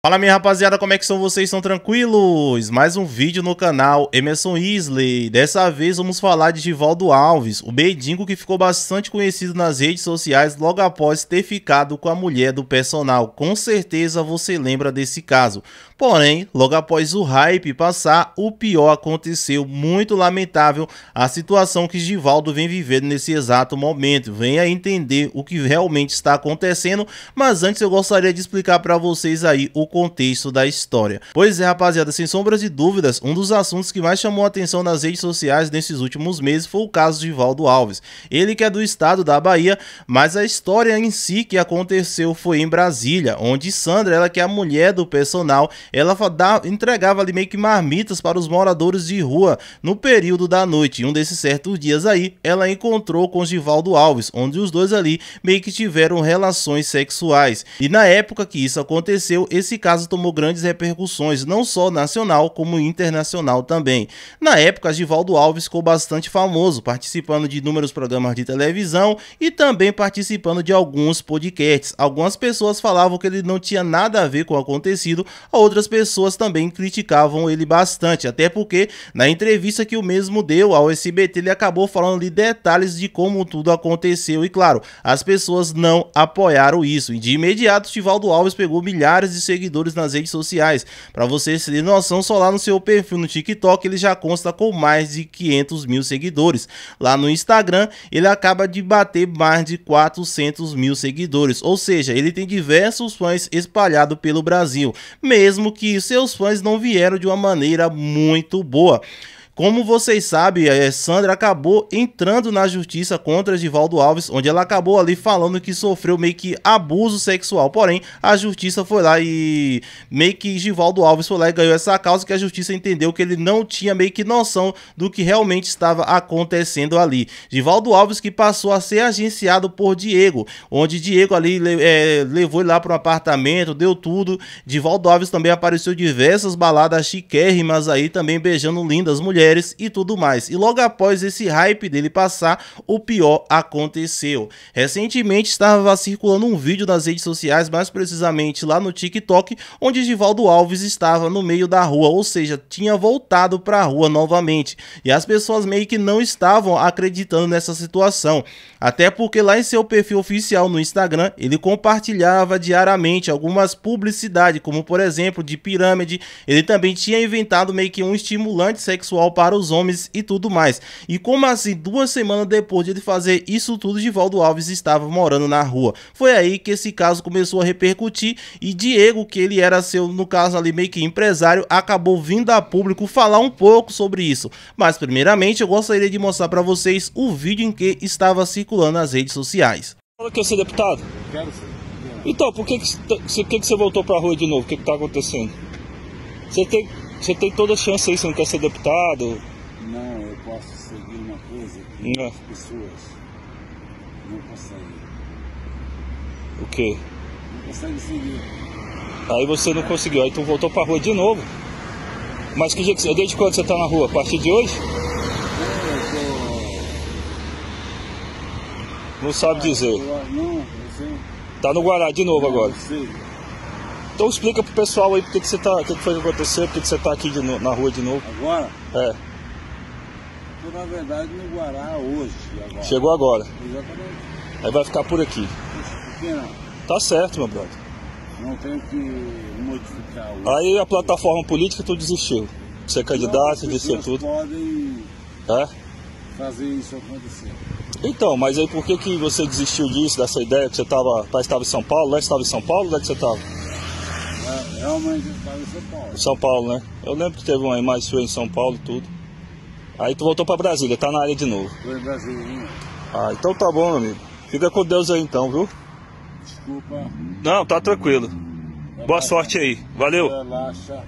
Fala minha rapaziada, como é que são vocês? Estão tranquilos? Mais um vídeo no canal Emerson Isley. Dessa vez vamos falar de Givaldo Alves, o beidingo que ficou bastante conhecido nas redes sociais logo após ter ficado com a mulher do personal. Com certeza você lembra desse caso. Porém, logo após o hype passar, o pior aconteceu. Muito lamentável a situação que Givaldo vem vivendo nesse exato momento. Venha entender o que realmente está acontecendo, mas antes eu gostaria de explicar para vocês aí o contexto da história. Pois é, rapaziada, sem sombras de dúvidas, um dos assuntos que mais chamou a atenção nas redes sociais nesses últimos meses foi o caso de Valdo Alves. Ele que é do estado da Bahia, mas a história em si que aconteceu foi em Brasília, onde Sandra, ela que é a mulher do personal, ela dá, entregava ali meio que marmitas para os moradores de rua no período da noite. E um desses certos dias aí, ela encontrou com Givaldo Alves, onde os dois ali meio que tiveram relações sexuais. E na época que isso aconteceu, esse caso tomou grandes repercussões, não só nacional, como internacional também. Na época, Givaldo Alves ficou bastante famoso, participando de inúmeros programas de televisão e também participando de alguns podcasts. Algumas pessoas falavam que ele não tinha nada a ver com o acontecido, outras pessoas também criticavam ele bastante, até porque na entrevista que o mesmo deu ao SBT, ele acabou falando de detalhes de como tudo aconteceu e claro, as pessoas não apoiaram isso. E de imediato, Givaldo Alves pegou milhares de seguidores seguidores nas redes sociais. Para vocês terem noção, só lá no seu perfil no TikTok ele já consta com mais de 500 mil seguidores. Lá no Instagram ele acaba de bater mais de 400 mil seguidores, ou seja, ele tem diversos fãs espalhados pelo Brasil, mesmo que seus fãs não vieram de uma maneira muito boa. Como vocês sabem, a é, Sandra acabou entrando na justiça contra Givaldo Alves, onde ela acabou ali falando que sofreu meio que abuso sexual. Porém, a justiça foi lá e meio que Givaldo Alves foi lá e ganhou essa causa que a justiça entendeu que ele não tinha meio que noção do que realmente estava acontecendo ali. Givaldo Alves que passou a ser agenciado por Diego, onde Diego ali é, levou ele lá para um apartamento, deu tudo. Givaldo Alves também apareceu diversas baladas chiquérrimas aí, também beijando lindas mulheres e tudo mais. E logo após esse hype dele passar, o pior aconteceu. Recentemente estava circulando um vídeo nas redes sociais, mais precisamente lá no TikTok, onde Givaldo Alves estava no meio da rua, ou seja, tinha voltado para a rua novamente. E as pessoas meio que não estavam acreditando nessa situação. Até porque lá em seu perfil oficial no Instagram, ele compartilhava diariamente algumas publicidades, como por exemplo de pirâmide. Ele também tinha inventado meio que um estimulante sexual para os homens e tudo mais. E como assim, duas semanas depois de ele fazer isso tudo, Givaldo Alves estava morando na rua. Foi aí que esse caso começou a repercutir e Diego, que ele era seu, no caso ali, meio que empresário, acabou vindo a público falar um pouco sobre isso. Mas primeiramente eu gostaria de mostrar para vocês o vídeo em que estava circulando nas redes sociais. Você quer ser deputado? Quero ser. Então, por que, que, tá- que, que você voltou para a rua de novo? O que está acontecendo? Você tem você tem toda a chance aí, você não quer ser deputado? Não, eu posso seguir uma coisa que não. as pessoas não conseguem. O quê? Não conseguem seguir. Aí você não conseguiu, aí tu voltou pra rua de novo. Mas que dia que você. Desde quando você tá na rua? A partir de hoje? Não sabe dizer. Tá no Guará de novo agora. Então explica pro pessoal aí porque que você tá. O que, que, foi que aconteceu, porque que você tá aqui no, na rua de novo. Agora? É. Tô na verdade no Guará hoje. Agora. Chegou agora. Exatamente. Aí vai ficar por aqui. Por que não? Tá certo, meu brother. Não tenho que modificar o. Aí a plataforma política tu desistiu. Você é candidato, de ser tudo. podem é? fazer isso acontecer. Então, mas aí por que, que você desistiu disso, dessa ideia que você estava. Parece que estava em São Paulo, lá estava em São Paulo, onde é que você estava? Realmente estava em São Paulo. São Paulo, né? Eu lembro que teve uma imagem sua em São Paulo e tudo. Aí tu voltou pra Brasília, tá na área de novo. Tô em Brasília, hein? Ah, então tá bom, meu amigo. Fica com Deus aí então, viu? Desculpa. Não, tá tranquilo. Boa sorte aí. Valeu.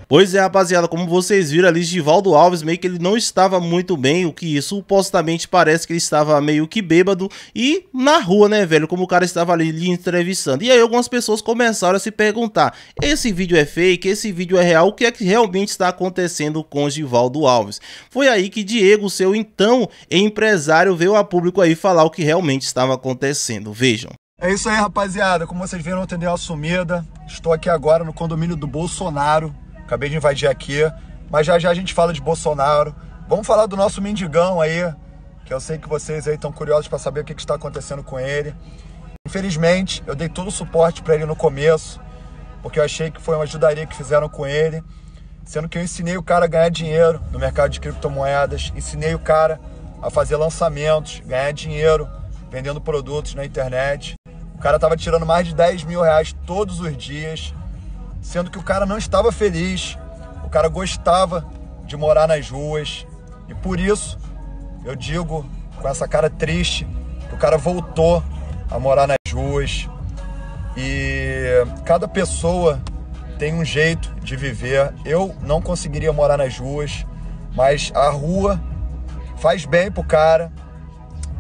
Pois é, rapaziada, como vocês viram ali, Givaldo Alves meio que ele não estava muito bem, o que supostamente parece que ele estava meio que bêbado e na rua, né, velho, como o cara estava ali lhe entrevistando. E aí algumas pessoas começaram a se perguntar, esse vídeo é fake, esse vídeo é real, o que é que realmente está acontecendo com Givaldo Alves? Foi aí que Diego, seu então empresário, veio a público aí falar o que realmente estava acontecendo. Vejam. É isso aí, rapaziada. Como vocês viram, ontem a sumida. Estou aqui agora no condomínio do Bolsonaro. Acabei de invadir aqui. Mas já já a gente fala de Bolsonaro. Vamos falar do nosso mendigão aí, que eu sei que vocês aí estão curiosos para saber o que, que, está acontecendo com ele. Infelizmente, eu dei todo o suporte para ele no começo, porque eu achei que foi uma ajudaria que fizeram com ele. Sendo que eu ensinei o cara a ganhar dinheiro no mercado de criptomoedas, ensinei o cara a fazer lançamentos, ganhar dinheiro vendendo produtos na internet cara tava tirando mais de 10 mil reais todos os dias, sendo que o cara não estava feliz, o cara gostava de morar nas ruas. E por isso, eu digo com essa cara triste, que o cara voltou a morar nas ruas. E cada pessoa tem um jeito de viver. Eu não conseguiria morar nas ruas, mas a rua faz bem pro cara.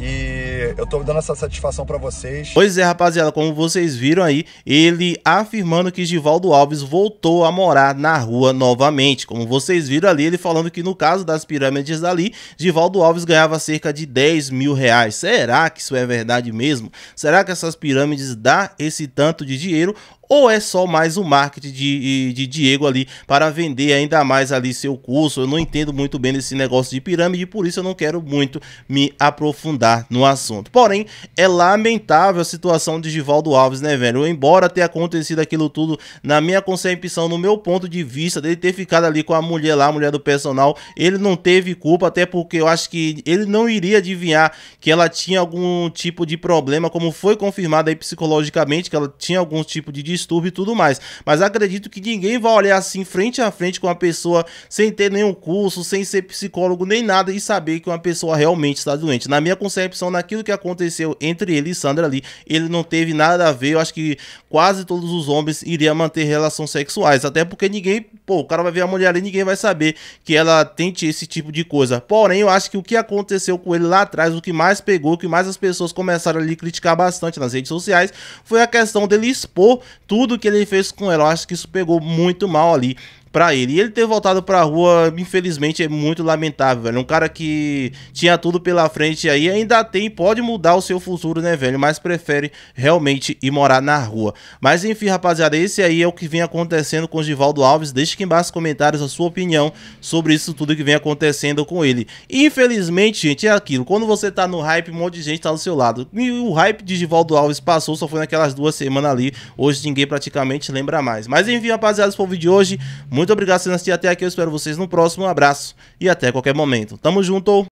E eu tô dando essa satisfação para vocês. Pois é, rapaziada, como vocês viram aí, ele afirmando que Givaldo Alves voltou a morar na rua novamente. Como vocês viram ali, ele falando que no caso das pirâmides ali, Givaldo Alves ganhava cerca de 10 mil reais. Será que isso é verdade mesmo? Será que essas pirâmides dá esse tanto de dinheiro? ou é só mais o um marketing de, de Diego ali para vender ainda mais ali seu curso? Eu não entendo muito bem esse negócio de pirâmide, por isso eu não quero muito me aprofundar no assunto assunto. Porém, é lamentável a situação de Givaldo Alves, né, velho? Embora tenha acontecido aquilo tudo, na minha concepção, no meu ponto de vista, dele ter ficado ali com a mulher lá, a mulher do personal, ele não teve culpa, até porque eu acho que ele não iria adivinhar que ela tinha algum tipo de problema, como foi confirmado aí psicologicamente, que ela tinha algum tipo de distúrbio e tudo mais. Mas acredito que ninguém vai olhar assim frente a frente com uma pessoa sem ter nenhum curso, sem ser psicólogo nem nada e saber que uma pessoa realmente está doente. Na minha concepção, naquilo aquilo que aconteceu entre ele e Sandra ali, ele não teve nada a ver. Eu acho que quase todos os homens iriam manter relações sexuais, até porque ninguém Pô, o cara vai ver a mulher ali, ninguém vai saber que ela tente esse tipo de coisa. Porém, eu acho que o que aconteceu com ele lá atrás, o que mais pegou, o que mais as pessoas começaram a criticar bastante nas redes sociais, foi a questão dele expor tudo que ele fez com ela. Eu acho que isso pegou muito mal ali para ele. E ele ter voltado pra rua, infelizmente, é muito lamentável, velho. Um cara que tinha tudo pela frente aí, ainda tem, pode mudar o seu futuro, né, velho? Mas prefere realmente ir morar na rua. Mas enfim, rapaziada, esse aí é o que vem acontecendo com o Givaldo Alves desde que aqui embaixo nos comentários a sua opinião sobre isso tudo que vem acontecendo com ele. Infelizmente, gente, é aquilo. Quando você tá no hype, um monte de gente tá do seu lado. E o hype de Givaldo Alves passou, só foi naquelas duas semanas ali. Hoje ninguém praticamente lembra mais. Mas enfim, rapaziada, esse foi o vídeo de hoje. Muito obrigado por assistir até aqui. Eu espero vocês no próximo. Um abraço e até qualquer momento. Tamo junto!